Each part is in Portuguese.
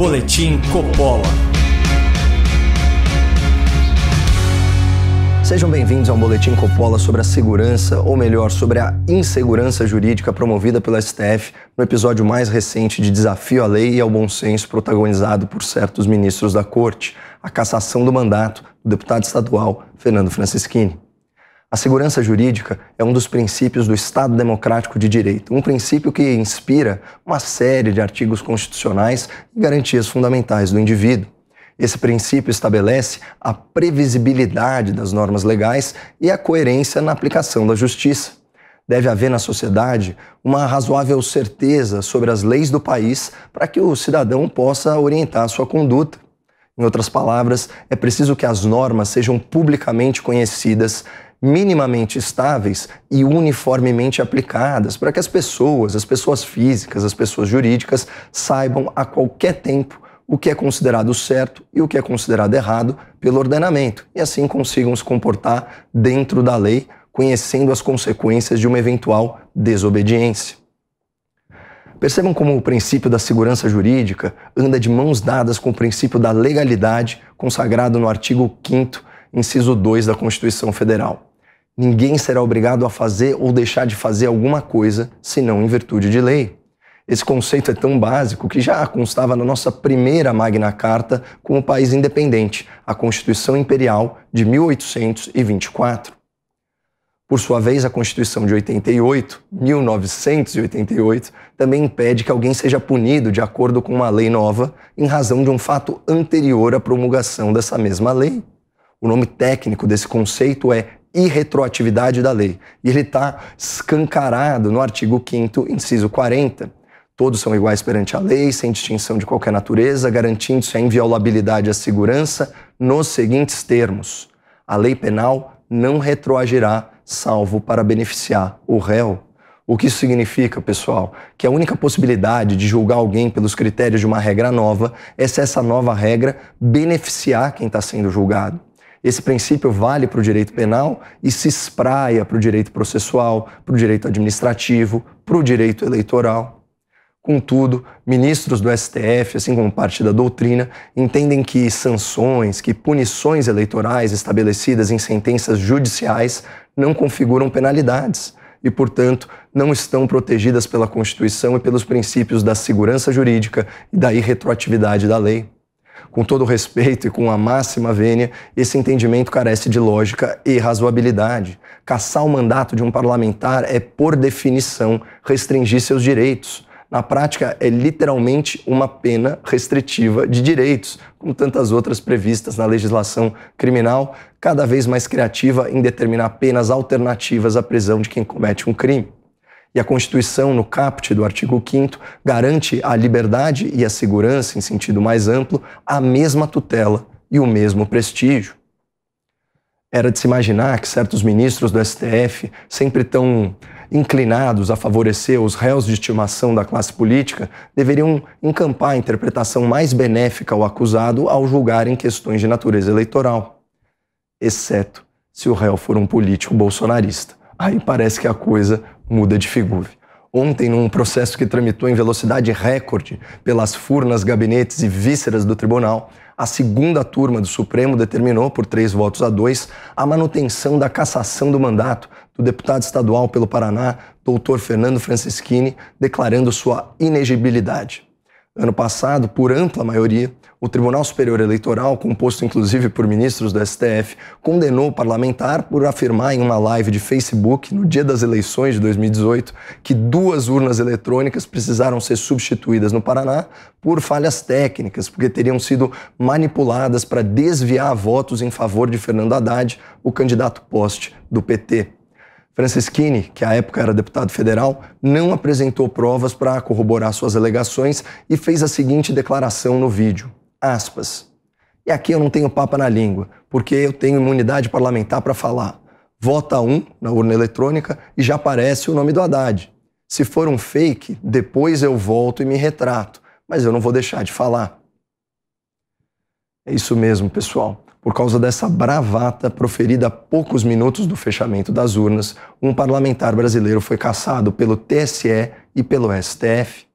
Boletim Copola. Sejam bem-vindos ao Boletim Copola sobre a segurança, ou melhor, sobre a insegurança jurídica promovida pelo STF no episódio mais recente de Desafio à Lei e ao Bom Senso, protagonizado por certos ministros da Corte, a cassação do mandato do deputado estadual Fernando Francischini. A segurança jurídica é um dos princípios do Estado Democrático de Direito, um princípio que inspira uma série de artigos constitucionais e garantias fundamentais do indivíduo. Esse princípio estabelece a previsibilidade das normas legais e a coerência na aplicação da justiça. Deve haver na sociedade uma razoável certeza sobre as leis do país para que o cidadão possa orientar sua conduta. Em outras palavras, é preciso que as normas sejam publicamente conhecidas minimamente estáveis e uniformemente aplicadas para que as pessoas, as pessoas físicas, as pessoas jurídicas, saibam a qualquer tempo o que é considerado certo e o que é considerado errado pelo ordenamento e assim consigam se comportar dentro da lei, conhecendo as consequências de uma eventual desobediência. Percebam como o princípio da segurança jurídica anda de mãos dadas com o princípio da legalidade consagrado no artigo 5, inciso 2 da Constituição Federal. Ninguém será obrigado a fazer ou deixar de fazer alguma coisa senão em virtude de lei. Esse conceito é tão básico que já constava na nossa primeira Magna Carta como país independente, a Constituição Imperial de 1824. Por sua vez, a Constituição de 88, 1988, também impede que alguém seja punido de acordo com uma lei nova em razão de um fato anterior à promulgação dessa mesma lei. O nome técnico desse conceito é irretroatividade da lei. E ele está escancarado no artigo 5 inciso 40. Todos são iguais perante a lei, sem distinção de qualquer natureza, garantindo-se a inviolabilidade e a segurança nos seguintes termos: a lei penal não retroagirá, salvo para beneficiar o réu. O que isso significa, pessoal? Que a única possibilidade de julgar alguém pelos critérios de uma regra nova é se essa nova regra beneficiar quem está sendo julgado. Esse princípio vale para o direito penal e se espraia para o direito processual, para o direito administrativo, para o direito eleitoral. Contudo, ministros do STF, assim como parte da doutrina, entendem que sanções, que punições eleitorais estabelecidas em sentenças judiciais não configuram penalidades e, portanto, não estão protegidas pela Constituição e pelos princípios da segurança jurídica e da irretroatividade da lei com todo respeito e com a máxima vênia, esse entendimento carece de lógica e razoabilidade. Caçar o mandato de um parlamentar é, por definição, restringir seus direitos. Na prática, é literalmente uma pena restritiva de direitos, como tantas outras previstas na legislação criminal, cada vez mais criativa em determinar penas alternativas à prisão de quem comete um crime. E a Constituição, no caput do artigo 5 garante à liberdade e à segurança, em sentido mais amplo, a mesma tutela e o mesmo prestígio. Era de se imaginar que certos ministros do STF, sempre tão inclinados a favorecer os réus de estimação da classe política, deveriam encampar a interpretação mais benéfica ao acusado ao julgar em questões de natureza eleitoral. Exceto se o réu for um político bolsonarista. Aí parece que a coisa muda de figura. Ontem, num processo que tramitou em velocidade recorde pelas furnas, gabinetes e vísceras do tribunal, a segunda turma do Supremo determinou, por três votos a dois, a manutenção da cassação do mandato do deputado estadual pelo Paraná, doutor Fernando Francischini, declarando sua inegibilidade ano passado, por ampla maioria, o Tribunal Superior Eleitoral, composto inclusive por ministros do STF, condenou o parlamentar por afirmar em uma live de Facebook, no dia das eleições de 2018, que duas urnas eletrônicas precisaram ser substituídas no Paraná por falhas técnicas, porque teriam sido manipuladas para desviar votos em favor de Fernando Haddad, o candidato poste do PT Franceschini, que à época era deputado federal, não apresentou provas para corroborar suas alegações e fez a seguinte declaração no vídeo: aspas. E aqui eu não tenho papa na língua, porque eu tenho imunidade parlamentar para falar. Vota um na urna eletrônica e já aparece o nome do Haddad. Se for um fake, depois eu volto e me retrato, mas eu não vou deixar de falar. É isso mesmo, pessoal por causa dessa bravata proferida a poucos minutos do fechamento das urnas, um parlamentar brasileiro foi caçado pelo TSE e pelo STF.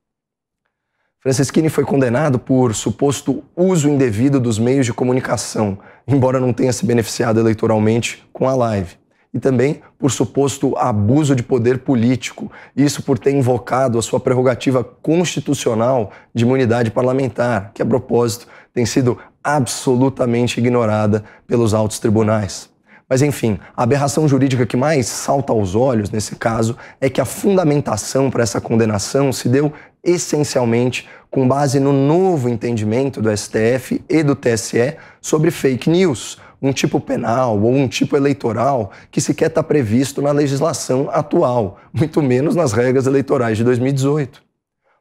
Franceschini foi condenado por suposto uso indevido dos meios de comunicação, embora não tenha se beneficiado eleitoralmente com a live e também por suposto abuso de poder político, isso por ter invocado a sua prerrogativa constitucional de imunidade parlamentar, que a propósito tem sido absolutamente ignorada pelos altos tribunais. Mas enfim, a aberração jurídica que mais salta aos olhos nesse caso é que a fundamentação para essa condenação se deu essencialmente com base no novo entendimento do STF e do TSE sobre fake news, um tipo penal ou um tipo eleitoral que sequer está previsto na legislação atual, muito menos nas regras eleitorais de 2018.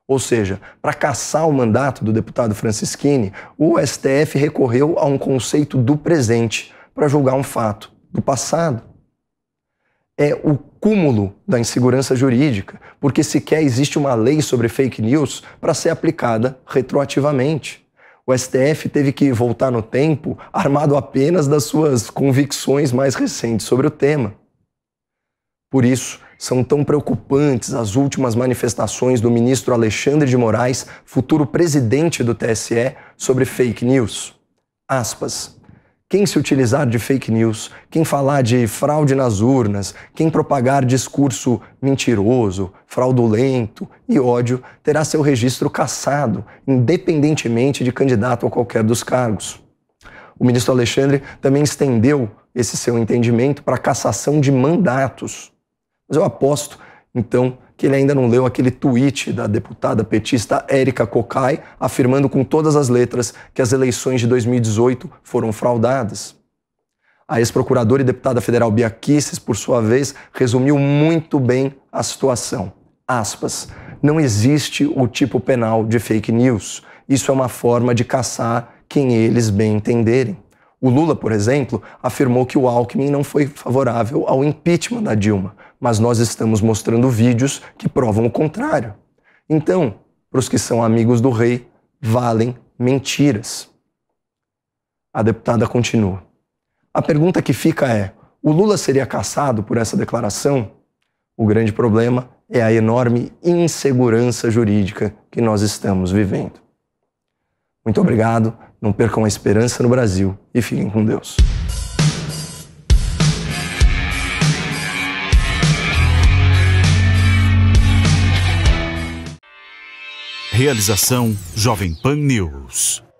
Ou seja, para caçar o mandato do deputado Francisquini, o STF recorreu a um conceito do presente para julgar um fato do passado. É o cúmulo da insegurança jurídica, porque sequer existe uma lei sobre fake news para ser aplicada retroativamente. O STF teve que voltar no tempo armado apenas das suas convicções mais recentes sobre o tema. Por isso, são tão preocupantes as últimas manifestações do ministro Alexandre de Moraes, futuro presidente do TSE, sobre fake news? Aspas. Quem se utilizar de fake news, quem falar de fraude nas urnas, quem propagar discurso mentiroso, fraudulento e ódio, terá seu registro cassado, independentemente de candidato a qualquer dos cargos. O ministro Alexandre também estendeu esse seu entendimento para cassação de mandatos. Mas eu aposto, então, que ele ainda não leu aquele tweet da deputada petista Érica Cocai, afirmando com todas as letras que as eleições de 2018 foram fraudadas. A ex-procuradora e deputada federal Bia Kicis, por sua vez, resumiu muito bem a situação. Aspas. Não existe o tipo penal de fake news. Isso é uma forma de caçar quem eles bem entenderem. O Lula, por exemplo, afirmou que o Alckmin não foi favorável ao impeachment da Dilma, mas nós estamos mostrando vídeos que provam o contrário. Então, para os que são amigos do rei, valem mentiras. A deputada continua. A pergunta que fica é: o Lula seria caçado por essa declaração? O grande problema é a enorme insegurança jurídica que nós estamos vivendo. Muito obrigado, não percam a esperança no Brasil e fiquem com Deus. Realização Jovem Pan News.